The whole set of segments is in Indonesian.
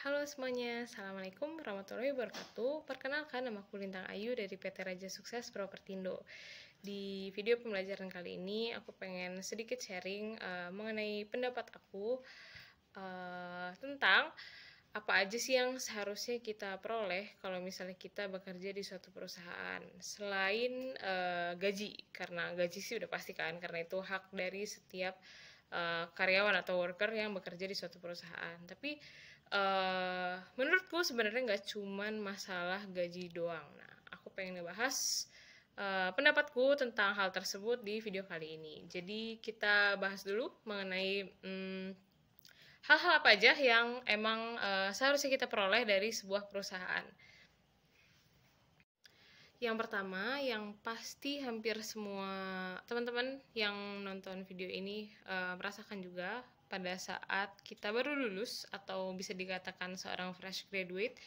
Halo semuanya, Assalamualaikum warahmatullahi wabarakatuh Perkenalkan, nama aku Lintang Ayu dari PT Raja Sukses Propertindo Di video pembelajaran kali ini, aku pengen sedikit sharing uh, mengenai pendapat aku uh, Tentang apa aja sih yang seharusnya kita peroleh kalau misalnya kita bekerja di suatu perusahaan selain uh, gaji karena gaji sih udah pasti kan karena itu hak dari setiap uh, karyawan atau worker yang bekerja di suatu perusahaan tapi Eh, menurutku sebenarnya nggak cuman masalah gaji doang. Nah, aku pengen ngebahas uh, pendapatku tentang hal tersebut di video kali ini. Jadi kita bahas dulu mengenai hmm, hal-hal apa aja yang emang uh, seharusnya kita peroleh dari sebuah perusahaan. Yang pertama, yang pasti hampir semua teman-teman yang nonton video ini uh, merasakan juga pada saat kita baru lulus atau bisa dikatakan seorang fresh graduate,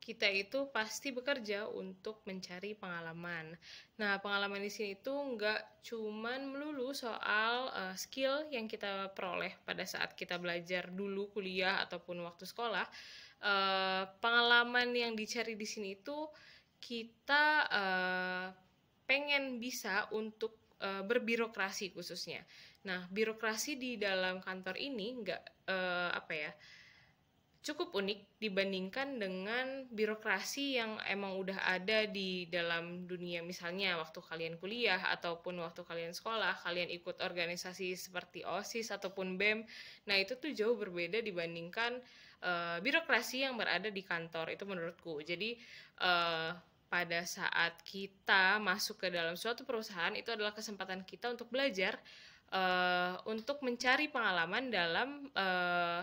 kita itu pasti bekerja untuk mencari pengalaman. Nah, pengalaman di sini itu nggak cuman melulu soal uh, skill yang kita peroleh pada saat kita belajar dulu kuliah ataupun waktu sekolah. Uh, pengalaman yang dicari di sini itu kita uh, pengen bisa untuk uh, berbirokrasi khususnya. Nah, birokrasi di dalam kantor ini nggak uh, apa ya cukup unik dibandingkan dengan birokrasi yang emang udah ada di dalam dunia misalnya waktu kalian kuliah ataupun waktu kalian sekolah kalian ikut organisasi seperti OSIS ataupun BEM nah itu tuh jauh berbeda dibandingkan uh, birokrasi yang berada di kantor itu menurutku jadi uh, pada saat kita masuk ke dalam suatu perusahaan itu adalah kesempatan kita untuk belajar uh, untuk mencari pengalaman dalam uh, eh,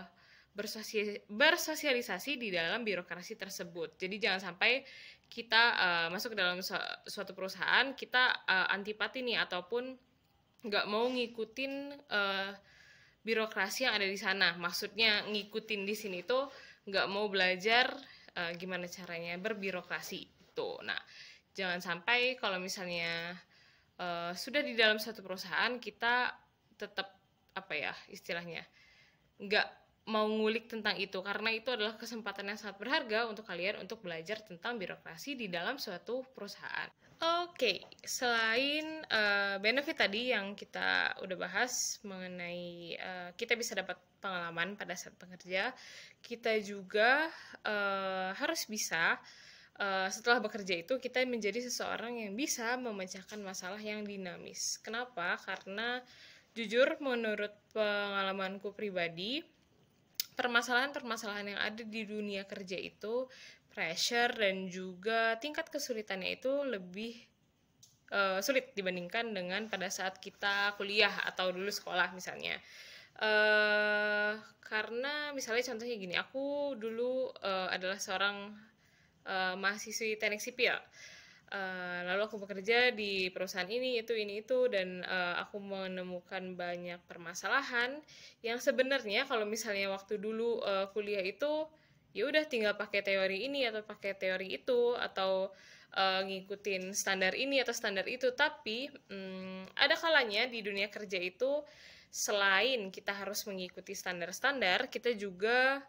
bersosialisasi, bersosialisasi di dalam birokrasi tersebut. Jadi jangan sampai kita uh, masuk ke dalam suatu perusahaan kita uh, antipati nih ataupun nggak mau ngikutin uh, birokrasi yang ada di sana. Maksudnya ngikutin di sini tuh nggak mau belajar uh, gimana caranya berbirokrasi gitu. Nah, jangan sampai kalau misalnya uh, sudah di dalam satu perusahaan kita tetap apa ya istilahnya nggak mau ngulik tentang itu karena itu adalah kesempatan yang sangat berharga untuk kalian untuk belajar tentang birokrasi di dalam suatu perusahaan. Oke, okay, selain uh, benefit tadi yang kita udah bahas mengenai uh, kita bisa dapat pengalaman pada saat bekerja, kita juga uh, harus bisa uh, uh, setelah bekerja itu kita menjadi seseorang yang bisa memecahkan masalah yang dinamis. Kenapa? Karena jujur menurut pengalamanku pribadi, permasalahan-permasalahan yang ada di dunia kerja itu pressure dan juga tingkat kesulitannya itu lebih uh, sulit dibandingkan dengan pada saat kita kuliah atau dulu sekolah misalnya. Uh, karena misalnya contohnya gini, aku dulu uh, adalah seorang uh, mahasiswi teknik sipil. Uh, lalu aku bekerja di perusahaan ini itu ini itu dan uh, aku menemukan banyak permasalahan yang sebenarnya kalau misalnya waktu dulu uh, kuliah itu ya udah tinggal pakai teori ini atau pakai teori itu atau uh, ngikutin standar ini atau standar itu tapi hmm, ada kalanya di dunia kerja itu selain kita harus mengikuti standar-standar kita juga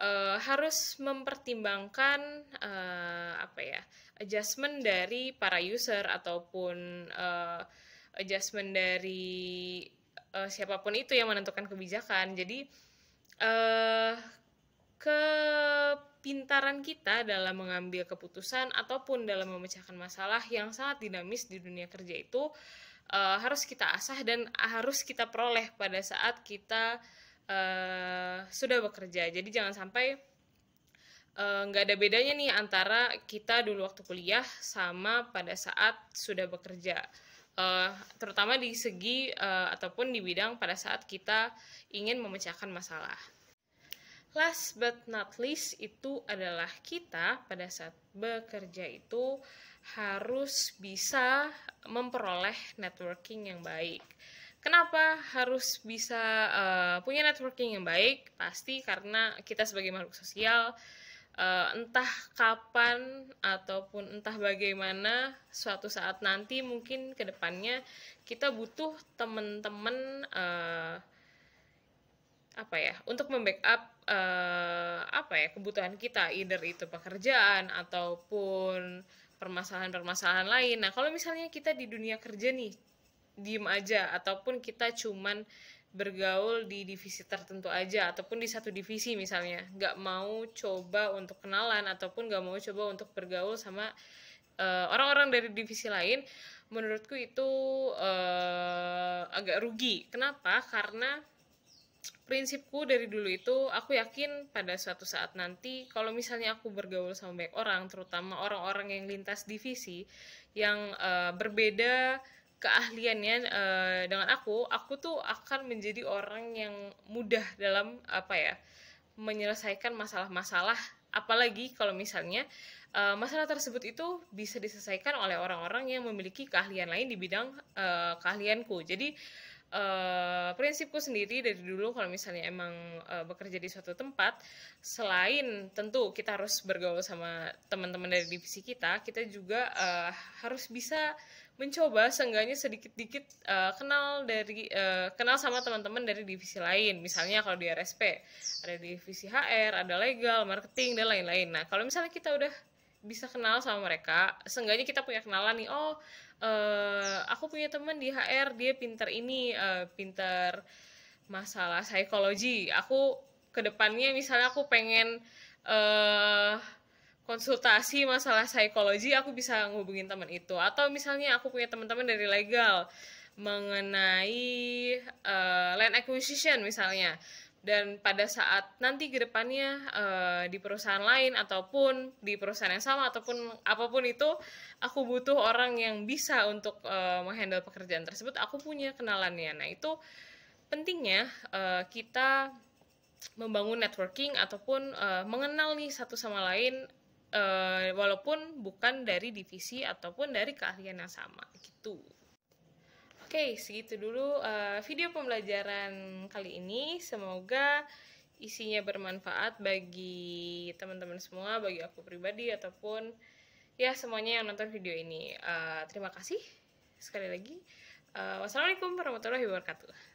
uh, harus mempertimbangkan uh, apa ya adjustment dari para user ataupun uh, adjustment dari uh, siapapun itu yang menentukan kebijakan. Jadi uh, kepintaran kita dalam mengambil keputusan ataupun dalam memecahkan masalah yang sangat dinamis di dunia kerja itu uh, harus kita asah dan harus kita peroleh pada saat kita Eh, sudah bekerja. Jadi jangan sampai eh, nggak uh, ada bedanya nih antara kita dulu waktu kuliah sama pada saat sudah bekerja. Uh, terutama di segi uh, ataupun di bidang pada saat kita ingin memecahkan masalah. Last but not least itu adalah kita pada saat bekerja itu harus bisa memperoleh networking yang baik. Kenapa harus bisa uh, punya networking yang baik? Pasti karena kita sebagai makhluk sosial uh, entah kapan ataupun entah bagaimana suatu saat nanti mungkin ke depannya kita butuh teman-teman uh, eh, apa ya untuk membackup uh, apa ya kebutuhan kita either itu pekerjaan ataupun permasalahan-permasalahan lain. Nah, kalau misalnya kita di dunia kerja nih diem aja ataupun kita cuman bergaul di divisi tertentu aja ataupun di satu divisi misalnya nggak mau coba untuk kenalan ataupun nggak mau coba untuk bergaul sama eh, orang-orang uh, dari divisi lain menurutku itu uh, agak rugi kenapa karena prinsipku dari dulu itu aku yakin pada suatu saat nanti kalau misalnya aku bergaul sama banyak orang terutama orang-orang yang lintas divisi yang uh, berbeda keahliannya uh, dengan aku, aku tuh akan menjadi orang yang mudah dalam apa ya menyelesaikan masalah-masalah. Apalagi kalau misalnya uh, masalah tersebut itu bisa diselesaikan oleh orang-orang yang memiliki keahlian lain di bidang uh, keahlianku. Jadi uh, prinsipku sendiri dari dulu kalau misalnya emang uh, bekerja di suatu tempat selain tentu kita harus bergaul sama teman-teman dari divisi kita kita juga uh, harus bisa mencoba seenggaknya sedikit-dikit uh, kenal dari uh, kenal sama teman-teman dari divisi lain misalnya kalau di RSP ada divisi HR ada legal marketing dan lain-lain nah kalau misalnya kita udah bisa kenal sama mereka seenggaknya kita punya kenalan nih oh uh, aku punya teman di HR dia pinter ini uh, pinter masalah psikologi aku kedepannya misalnya aku pengen uh, konsultasi masalah psikologi aku bisa ngubungin teman itu atau misalnya aku punya teman-teman dari legal mengenai uh, land acquisition misalnya dan pada saat nanti ke depannya uh, di perusahaan lain ataupun di perusahaan yang sama ataupun apapun itu aku butuh orang yang bisa untuk uh, menghandle pekerjaan tersebut aku punya kenalannya nah itu pentingnya uh, kita membangun networking ataupun uh, mengenal nih satu sama lain uh, walaupun bukan dari divisi ataupun dari keahlian yang sama gitu Oke, okay, segitu dulu uh, video pembelajaran kali ini. Semoga isinya bermanfaat bagi teman-teman semua, bagi aku pribadi ataupun ya semuanya yang nonton video ini. Uh, terima kasih sekali lagi. Uh, wassalamualaikum warahmatullahi wabarakatuh.